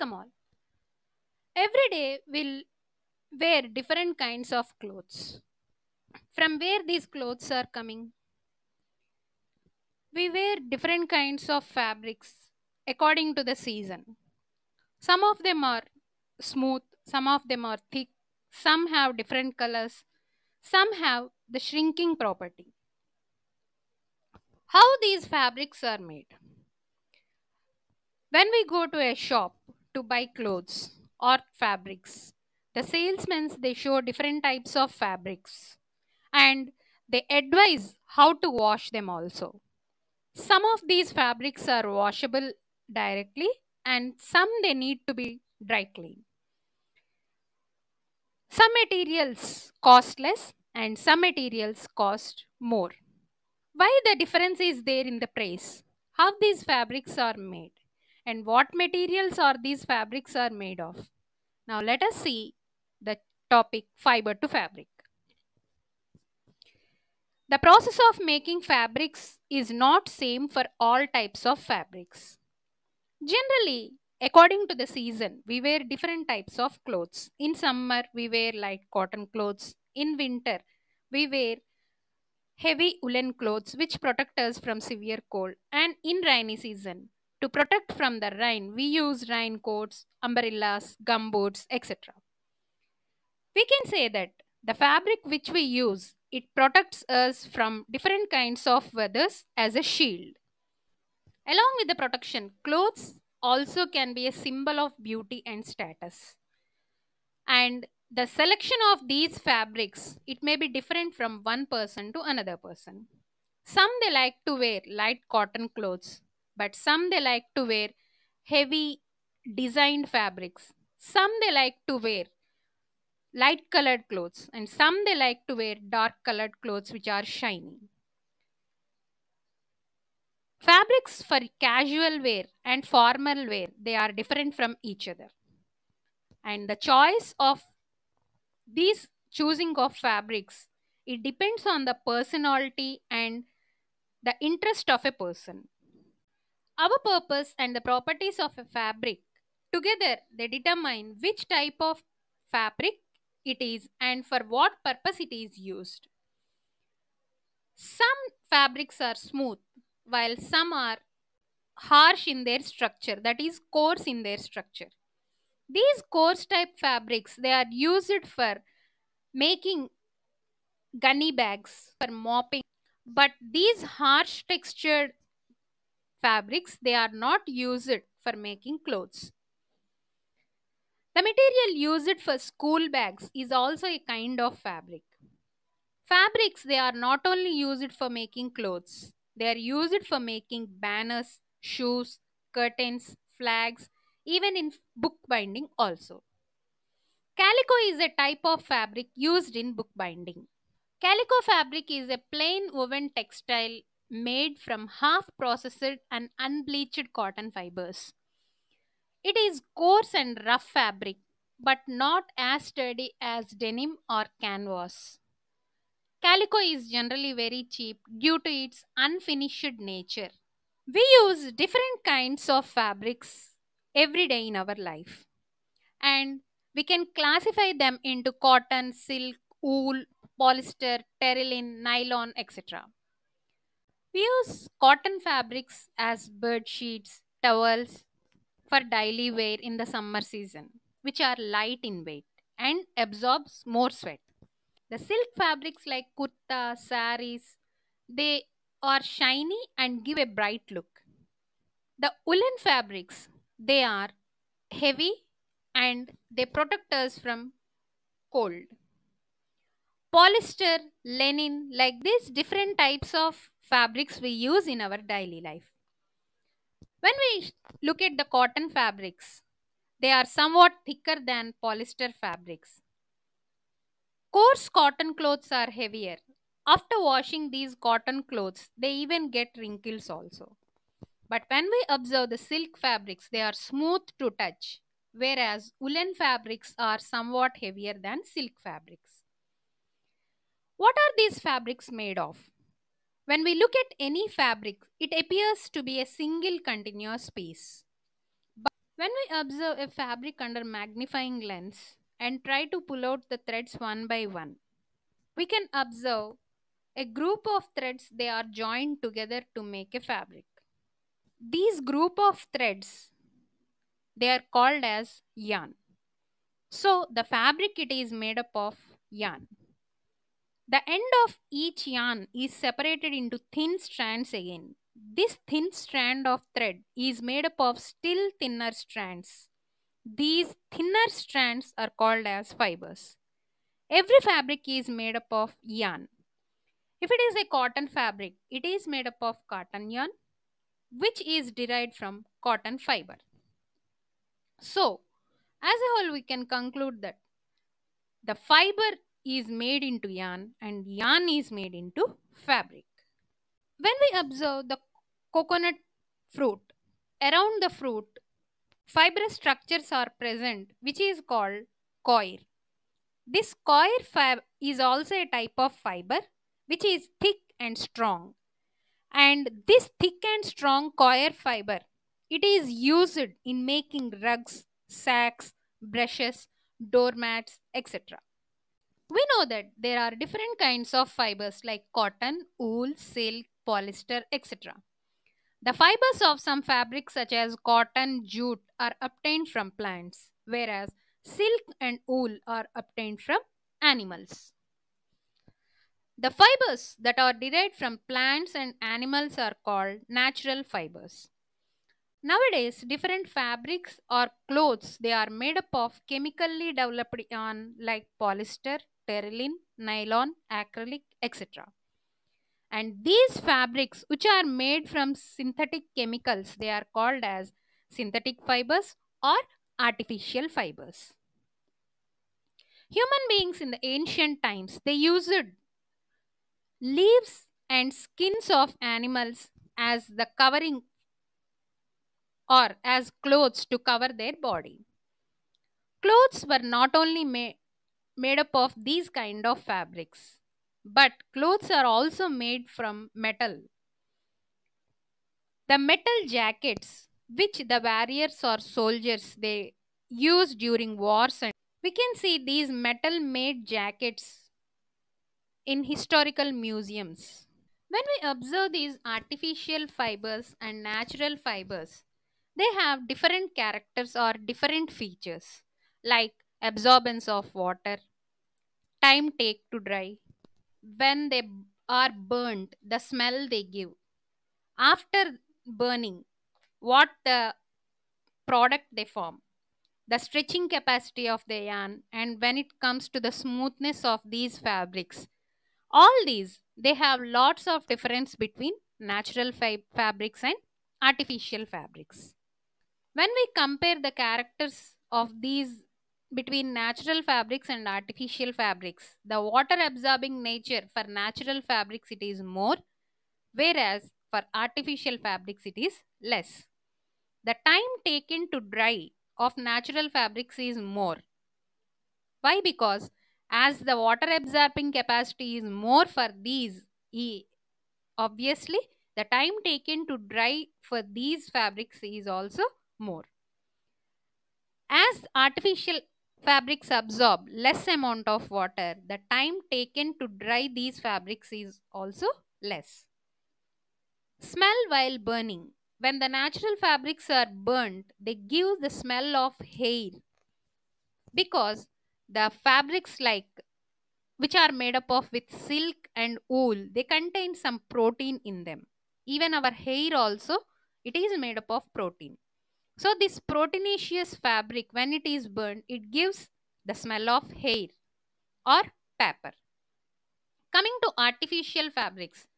welcome all. Every day we'll wear different kinds of clothes. From where these clothes are coming? We wear different kinds of fabrics according to the season. Some of them are smooth, some of them are thick, some have different colors, some have the shrinking property. How these fabrics are made? When we go to a shop, to buy clothes or fabrics. The salesmen they show different types of fabrics and they advise how to wash them also. Some of these fabrics are washable directly and some they need to be dry cleaned. Some materials cost less and some materials cost more. Why the difference is there in the price? How these fabrics are made? and what materials are these fabrics are made of. Now let us see the topic fiber to fabric. The process of making fabrics is not same for all types of fabrics. Generally, according to the season, we wear different types of clothes. In summer, we wear light cotton clothes. In winter, we wear heavy woolen clothes which protect us from severe cold. And in rainy season, to protect from the rain, we use raincoats, umbrellas, gumboots, etc. We can say that the fabric which we use, it protects us from different kinds of weathers as a shield. Along with the protection, clothes also can be a symbol of beauty and status. And the selection of these fabrics, it may be different from one person to another person. Some they like to wear light cotton clothes but some they like to wear heavy designed fabrics some they like to wear light colored clothes and some they like to wear dark colored clothes which are shiny fabrics for casual wear and formal wear they are different from each other and the choice of these choosing of fabrics it depends on the personality and the interest of a person our purpose and the properties of a fabric together they determine which type of fabric it is and for what purpose it is used. Some fabrics are smooth while some are harsh in their structure that is coarse in their structure. These coarse type fabrics they are used for making gunny bags for mopping but these harsh textured fabrics, they are not used for making clothes. The material used for school bags is also a kind of fabric. Fabrics, they are not only used for making clothes, they are used for making banners, shoes, curtains, flags, even in bookbinding also. Calico is a type of fabric used in bookbinding. Calico fabric is a plain woven textile made from half processed and unbleached cotton fibers. It is coarse and rough fabric, but not as sturdy as denim or canvas. Calico is generally very cheap due to its unfinished nature. We use different kinds of fabrics every day in our life, and we can classify them into cotton, silk, wool, polyester, terylene, nylon, etc. We use cotton fabrics as bed sheets, towels for daily wear in the summer season, which are light in weight and absorbs more sweat. The silk fabrics like kurta, saris, they are shiny and give a bright look. The woolen fabrics, they are heavy and they protect us from cold. Polyester, linen, like these different types of fabrics we use in our daily life. When we look at the cotton fabrics, they are somewhat thicker than polyester fabrics. Coarse cotton clothes are heavier. After washing these cotton clothes, they even get wrinkles also. But when we observe the silk fabrics, they are smooth to touch, whereas woolen fabrics are somewhat heavier than silk fabrics. What are these fabrics made of? When we look at any fabric, it appears to be a single continuous piece. But when we observe a fabric under magnifying lens and try to pull out the threads one by one, we can observe a group of threads they are joined together to make a fabric. These group of threads they are called as yarn. So the fabric it is made up of yarn. The end of each yarn is separated into thin strands again. This thin strand of thread is made up of still thinner strands. These thinner strands are called as fibers. Every fabric is made up of yarn. If it is a cotton fabric, it is made up of cotton yarn, which is derived from cotton fiber. So, as a whole, we can conclude that the fiber is made into yarn and yarn is made into fabric. When we observe the coconut fruit, around the fruit, fibrous structures are present which is called coir. This coir fab is also a type of fiber which is thick and strong. And this thick and strong coir fiber, it is used in making rugs, sacks, brushes, doormats, etc we know that there are different kinds of fibers like cotton, wool, silk, polyester, etc. The fibers of some fabrics such as cotton, jute are obtained from plants, whereas silk and wool are obtained from animals. The fibers that are derived from plants and animals are called natural fibers. Nowadays, different fabrics or clothes, they are made up of chemically developed yarn like polyester, terylene, nylon, acrylic, etc. And these fabrics, which are made from synthetic chemicals, they are called as synthetic fibers or artificial fibers. Human beings in the ancient times, they used leaves and skins of animals as the covering or as clothes to cover their body. Clothes were not only made made up of these kind of fabrics. But clothes are also made from metal. The metal jackets which the warriors or soldiers they use during wars and we can see these metal made jackets in historical museums. When we observe these artificial fibers and natural fibers, they have different characters or different features like absorbance of water, time take to dry when they are burnt the smell they give after burning what the product they form the stretching capacity of the yarn and when it comes to the smoothness of these fabrics all these they have lots of difference between natural fabrics and artificial fabrics when we compare the characters of these between natural fabrics and artificial fabrics. The water absorbing nature for natural fabrics it is more whereas for artificial fabrics it is less. The time taken to dry of natural fabrics is more. Why? Because as the water absorbing capacity is more for these, obviously the time taken to dry for these fabrics is also more. As artificial fabrics absorb less amount of water, the time taken to dry these fabrics is also less. Smell while burning. When the natural fabrics are burnt, they give the smell of hair because the fabrics like which are made up of with silk and wool, they contain some protein in them. Even our hair also, it is made up of protein. So this proteinaceous fabric when it is burned it gives the smell of hair or pepper. Coming to artificial fabrics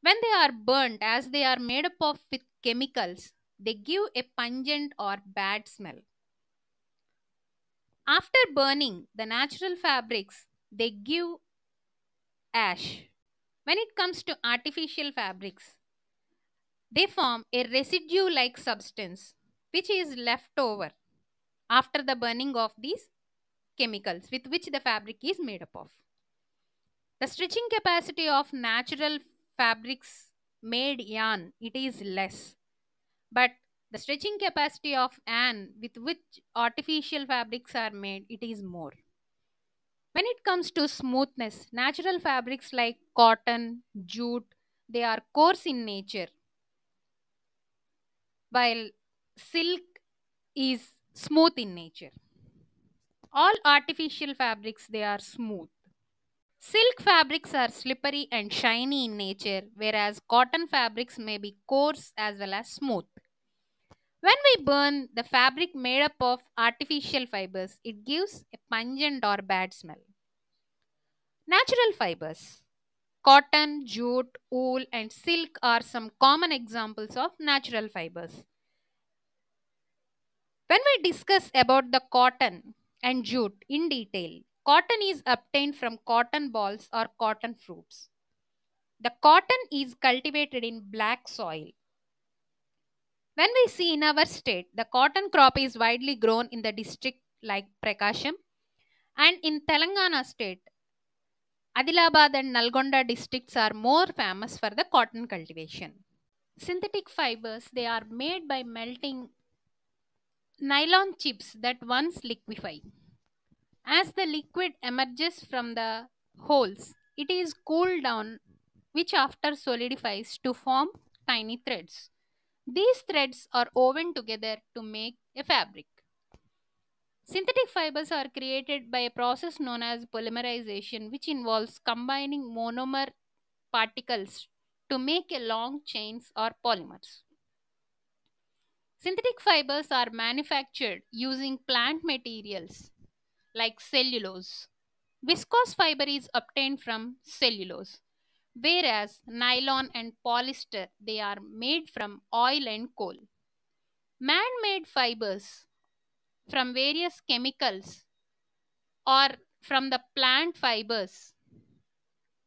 when they are burnt as they are made up of with chemicals they give a pungent or bad smell. After burning the natural fabrics they give ash. When it comes to artificial fabrics they form a residue like substance which is left over after the burning of these chemicals with which the fabric is made up of. The stretching capacity of natural fabrics made yarn, it is less. But the stretching capacity of yarn with which artificial fabrics are made, it is more. When it comes to smoothness, natural fabrics like cotton, jute, they are coarse in nature. While silk is smooth in nature. All artificial fabrics, they are smooth. Silk fabrics are slippery and shiny in nature, whereas cotton fabrics may be coarse as well as smooth. When we burn the fabric made up of artificial fibers, it gives a pungent or bad smell. Natural fibers Cotton, jute, wool, and silk are some common examples of natural fibers. When we discuss about the cotton and jute in detail, cotton is obtained from cotton balls or cotton fruits. The cotton is cultivated in black soil. When we see in our state, the cotton crop is widely grown in the district like Prakasham and in Telangana state, Adilabad and Nalgonda districts are more famous for the cotton cultivation. Synthetic fibers, they are made by melting nylon chips that once liquefy. As the liquid emerges from the holes, it is cooled down, which after solidifies to form tiny threads. These threads are woven together to make a fabric. Synthetic fibers are created by a process known as polymerization, which involves combining monomer particles to make a long chains or polymers. Synthetic fibers are manufactured using plant materials like cellulose. Viscose fiber is obtained from cellulose, whereas nylon and polyester they are made from oil and coal. Man-made fibers from various chemicals or from the plant fibers.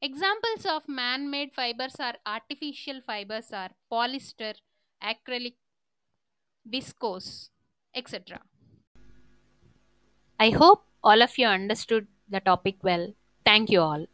Examples of man-made fibers are artificial fibers are polyester, acrylic viscose, etc. I hope all of you understood the topic well. Thank you all.